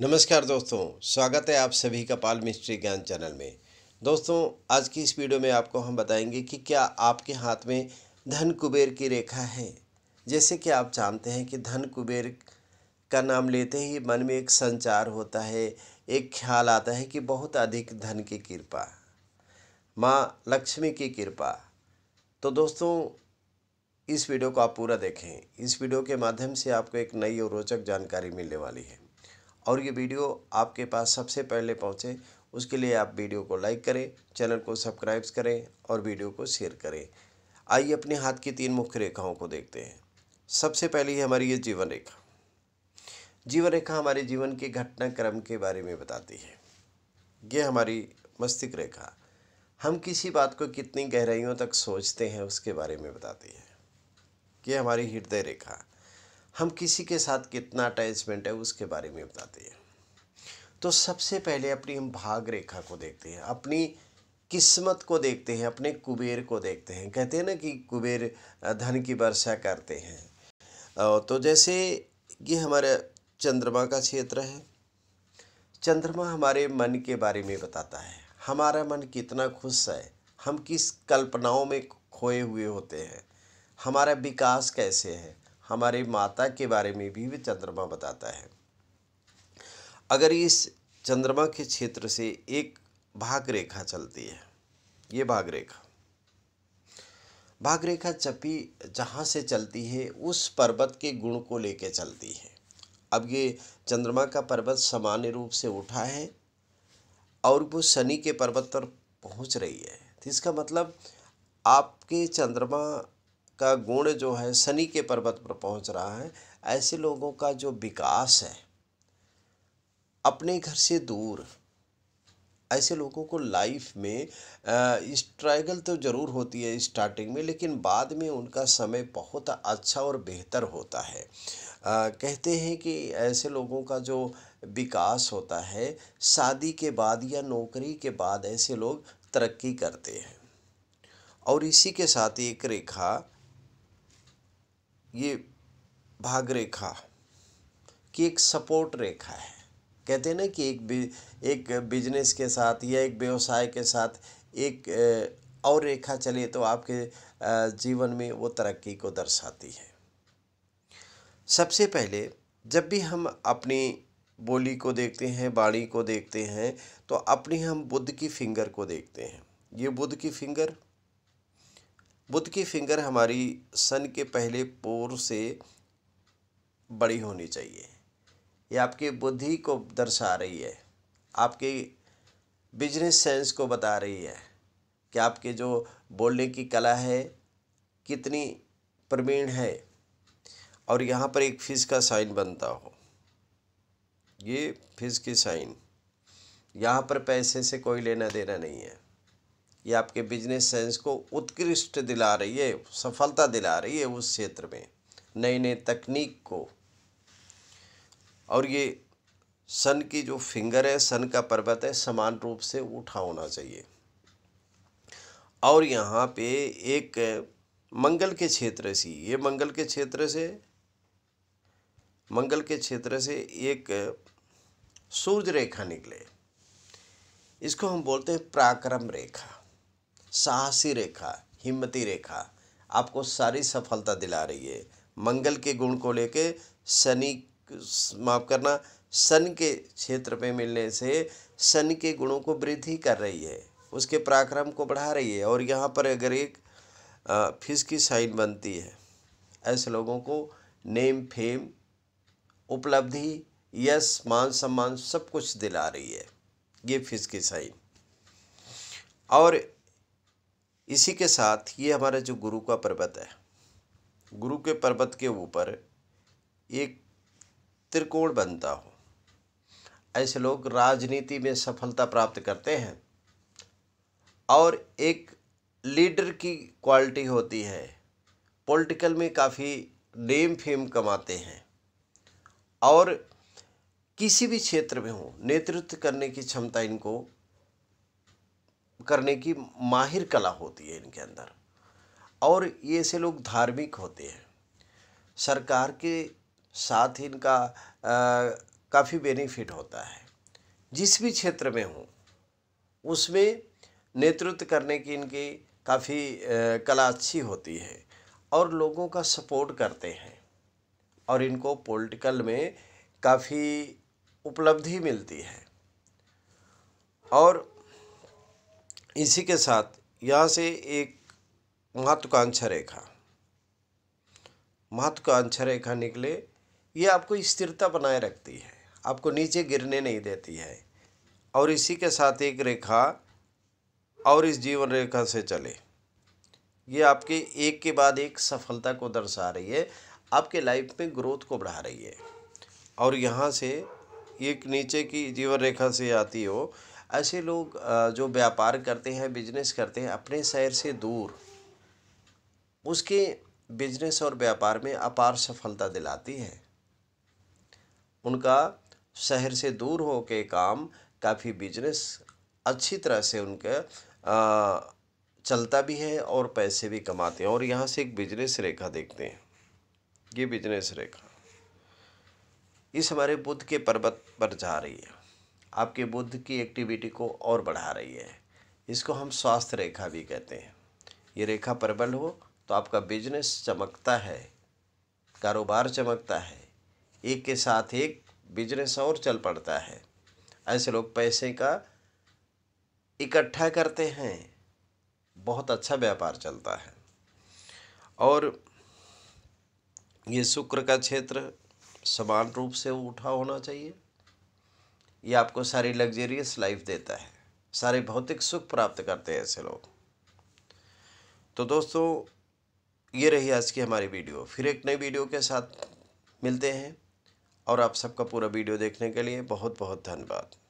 नमस्कार दोस्तों स्वागत है आप सभी का पाल मिस्ट्री ज्ञान चैनल में दोस्तों आज की इस वीडियो में आपको हम बताएंगे कि क्या आपके हाथ में धन कुबेर की रेखा है जैसे कि आप जानते हैं कि धन कुबेर का नाम लेते ही मन में एक संचार होता है एक ख्याल आता है कि बहुत अधिक धन की कृपा माँ लक्ष्मी की कृपा तो दोस्तों इस वीडियो को आप पूरा देखें इस वीडियो के माध्यम से आपको एक नई और रोचक जानकारी मिलने वाली है और ये वीडियो आपके पास सबसे पहले पहुँचे उसके लिए आप वीडियो को लाइक करें चैनल को सब्सक्राइब करें और वीडियो को शेयर करें आइए अपने हाथ की तीन मुख्य रेखाओं को देखते हैं सबसे पहली है हमारी ये जीवन रेखा जीवन रेखा हमारे जीवन के घटनाक्रम के बारे में बताती है ये हमारी मस्तिष्क रेखा हम किसी बात को कितनी गहराइयों तक सोचते हैं उसके बारे में बताती है ये हमारी हृदय रेखा हम किसी के साथ कितना अटैचमेंट है उसके बारे में बताते हैं तो सबसे पहले अपनी हम भाग रेखा को देखते हैं अपनी किस्मत को देखते हैं अपने कुबेर को देखते हैं कहते हैं ना कि कुबेर धन की वर्षा करते हैं तो जैसे ये हमारे चंद्रमा का क्षेत्र है चंद्रमा हमारे मन के बारे में बताता है हमारा मन कितना खुश है हम किस कल्पनाओं में खोए हुए होते हैं हमारा विकास कैसे है हमारे माता के बारे में भी वे चंद्रमा बताता है अगर इस चंद्रमा के क्षेत्र से एक भाग रेखा चलती है ये भाग रेखा भाग रेखा चपी जहाँ से चलती है उस पर्वत के गुण को लेके चलती है अब ये चंद्रमा का पर्वत सामान्य रूप से उठा है और वो शनि के पर्वत पर पहुँच रही है तो इसका मतलब आपके चंद्रमा का गुण जो है शनि के पर्वत पर पहुंच रहा है ऐसे लोगों का जो विकास है अपने घर से दूर ऐसे लोगों को लाइफ में स्ट्रगल तो ज़रूर होती है स्टार्टिंग में लेकिन बाद में उनका समय बहुत अच्छा और बेहतर होता है आ, कहते हैं कि ऐसे लोगों का जो विकास होता है शादी के बाद या नौकरी के बाद ऐसे लोग तरक्की करते हैं और इसी के साथ एक रेखा ये भाग रेखा की एक सपोर्ट रेखा है कहते हैं ना कि एक बि, एक बिजनेस के साथ या एक व्यवसाय के साथ एक और रेखा चले तो आपके जीवन में वो तरक्की को दर्शाती है सबसे पहले जब भी हम अपनी बोली को देखते हैं बाणी को देखते हैं तो अपनी हम बुद्ध की फिंगर को देखते हैं ये बुद्ध की फिंगर बुध की फिंगर हमारी सन के पहले पोर से बड़ी होनी चाहिए ये आपकी बुद्धि को दर्शा रही है आपके बिजनेस सेंस को बता रही है कि आपके जो बोलने की कला है कितनी प्रवीण है और यहाँ पर एक फिज का साइन बनता हो ये फिज की साइन यहाँ पर पैसे से कोई लेना देना नहीं है ये आपके बिजनेस सेंस को उत्कृष्ट दिला रही है सफलता दिला रही है उस क्षेत्र में नई नई तकनीक को और ये सन की जो फिंगर है सन का पर्वत है समान रूप से उठा होना चाहिए और यहाँ पे एक मंगल के क्षेत्र से ये मंगल के क्षेत्र से मंगल के क्षेत्र से एक सूर्य रेखा निकले इसको हम बोलते हैं पराक्रम रेखा साहसी रेखा हिम्मती रेखा आपको सारी सफलता दिला रही है मंगल के गुण को लेके शनि माफ करना सन के क्षेत्र में मिलने से सन के गुणों को वृद्धि कर रही है उसके पराक्रम को बढ़ा रही है और यहाँ पर अगर एक फिस की साइन बनती है ऐसे लोगों को नेम फेम उपलब्धि यश मान सम्मान सब कुछ दिला रही है ये फिस की साइन और इसी के साथ ये हमारा जो गुरु का पर्वत है गुरु के पर्वत के ऊपर एक त्रिकोण बनता हो ऐसे लोग राजनीति में सफलता प्राप्त करते हैं और एक लीडर की क्वालिटी होती है पॉलिटिकल में काफ़ी नेम फेम कमाते हैं और किसी भी क्षेत्र में हो नेतृत्व करने की क्षमता इनको करने की माहिर कला होती है इनके अंदर और ये ऐसे लोग धार्मिक होते हैं सरकार के साथ इनका काफ़ी बेनिफिट होता है जिस भी क्षेत्र में हो उसमें नेतृत्व करने की इनकी काफ़ी कला अच्छी होती है और लोगों का सपोर्ट करते हैं और इनको पॉलिटिकल में काफ़ी उपलब्धि मिलती है और इसी के साथ यहाँ से एक महत्वाकांक्षा रेखा महत्वाकांक्षा रेखा निकले ये आपको स्थिरता बनाए रखती है आपको नीचे गिरने नहीं देती है और इसी के साथ एक रेखा और इस जीवन रेखा से चले ये आपके एक के बाद एक सफलता को दर्शा रही है आपके लाइफ में ग्रोथ को बढ़ा रही है और यहाँ से एक नीचे की जीवन रेखा से आती हो ऐसे लोग जो व्यापार करते हैं बिजनेस करते हैं अपने शहर से दूर उसके बिजनेस और व्यापार में अपार सफलता दिलाती है उनका शहर से दूर हो के काम काफ़ी बिजनेस अच्छी तरह से उनका चलता भी है और पैसे भी कमाते हैं और यहाँ से एक बिजनेस रेखा देखते हैं ये बिजनेस रेखा इस हमारे बुद्ध के पर्वत पर जा रही है आपके बुद्ध की एक्टिविटी को और बढ़ा रही है इसको हम स्वास्थ्य रेखा भी कहते हैं ये रेखा प्रबल हो तो आपका बिजनेस चमकता है कारोबार चमकता है एक के साथ एक बिजनेस और चल पड़ता है ऐसे लोग पैसे का इकट्ठा करते हैं बहुत अच्छा व्यापार चलता है और ये शुक्र का क्षेत्र समान रूप से उठा होना चाहिए ये आपको सारी लग्जरियस लाइफ देता है सारे भौतिक सुख प्राप्त करते हैं ऐसे लोग तो दोस्तों ये रही आज की हमारी वीडियो फिर एक नई वीडियो के साथ मिलते हैं और आप सबका पूरा वीडियो देखने के लिए बहुत बहुत धन्यवाद